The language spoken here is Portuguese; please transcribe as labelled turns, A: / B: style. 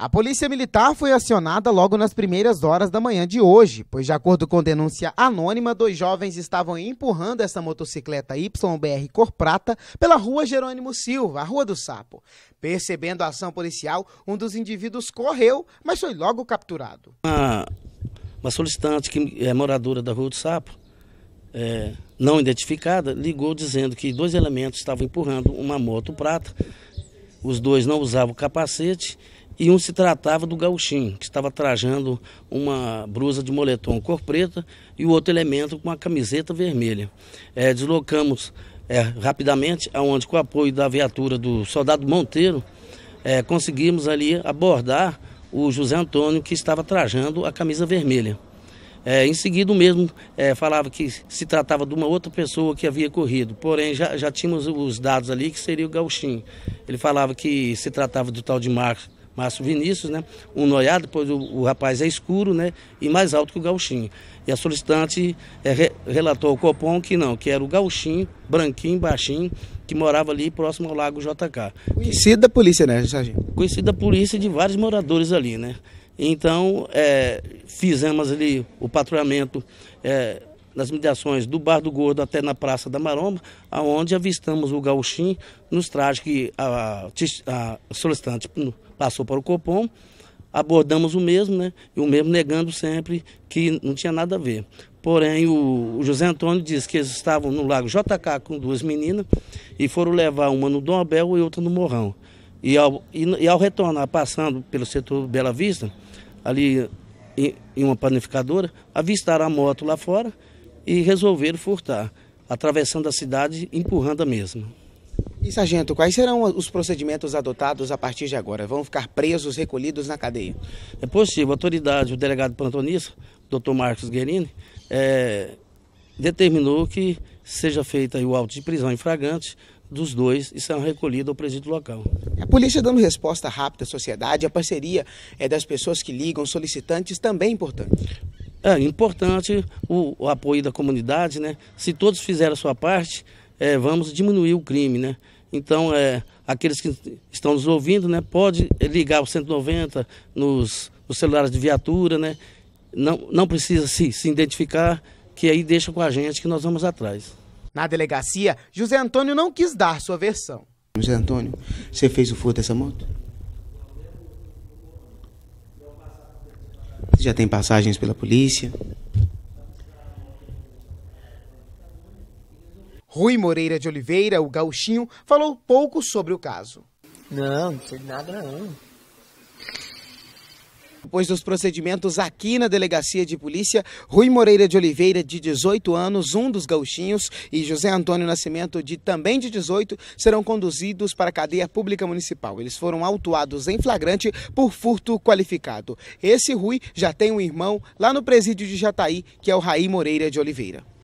A: A polícia militar foi acionada logo nas primeiras horas da manhã de hoje, pois, de acordo com denúncia anônima, dois jovens estavam empurrando essa motocicleta YBR cor prata pela rua Jerônimo Silva, a Rua do Sapo. Percebendo a ação policial, um dos indivíduos correu, mas foi logo capturado.
B: Uma, uma solicitante que é moradora da Rua do Sapo, é, não identificada, ligou dizendo que dois elementos estavam empurrando uma moto prata, os dois não usavam capacete e um se tratava do gauchim, que estava trajando uma blusa de moletom cor preta e o outro elemento com uma camiseta vermelha. É, deslocamos é, rapidamente, aonde com o apoio da viatura do soldado Monteiro, é, conseguimos ali abordar o José Antônio, que estava trajando a camisa vermelha. É, em seguida, mesmo é, falava que se tratava de uma outra pessoa que havia corrido, porém já, já tínhamos os dados ali que seria o Gauchinho. Ele falava que se tratava do tal de Marcos Márcio Vinícius, né? Um noiado, pois o, o, rapaz é escuro, né? E mais alto que o gauchinho. E a solicitante é, re, relatou ao Copom que não, que era o gauchinho, branquinho, baixinho, que morava ali próximo ao Lago JK.
A: Conhecido da polícia, né, Sargento?
B: Conhecido da polícia e de vários moradores ali, né? Então, é, fizemos ali o patrulhamento é, nas mediações do Bar do Gordo até na Praça da Maromba, aonde avistamos o gauchim nos trajes que a, a, solicitante passou para o Copom. Abordamos o mesmo, né? E o mesmo negando sempre que não tinha nada a ver. Porém, o, o José Antônio disse que eles estavam no lago JK com duas meninas e foram levar uma no Dom Abel e outra no Morrão. E ao, e, e ao retornar, passando pelo setor Bela Vista, ali em, em uma panificadora, avistaram a moto lá fora e resolveram furtar, atravessando a cidade, empurrando a mesma. E, sargento, quais serão os procedimentos adotados a partir de agora? Vão ficar presos, recolhidos na cadeia? É possível. A autoridade, o delegado plantonista, doutor Marcos Guerini, é, determinou que seja feita o auto de prisão em flagrante dos dois e serão recolhidos ao presídio local. A polícia dando resposta rápida à sociedade, a parceria é das pessoas que ligam, solicitantes, também é importante. É importante o, o apoio da comunidade, né? Se todos fizerem a sua parte, é, vamos diminuir o crime, né? Então, é, aqueles que estão nos ouvindo, né, pode ligar o 190 nos, nos celulares de viatura, né? Não, não precisa se, se identificar, que aí deixa com a gente que nós vamos atrás. Na delegacia, José Antônio não quis
A: dar sua versão. José Antônio, você fez o furto dessa moto? já tem passagens pela polícia. Rui Moreira de Oliveira, o gauchinho, falou pouco sobre o caso.
B: Não, não sei de nada
A: não. Depois dos procedimentos aqui na delegacia de polícia, Rui Moreira de Oliveira, de 18 anos, um dos gauchinhos, e José Antônio Nascimento, de também de 18, serão conduzidos para a cadeia pública municipal. Eles foram autuados em flagrante por furto qualificado. Esse Rui já tem um irmão lá no presídio de Jataí, que é o Raí Moreira de Oliveira.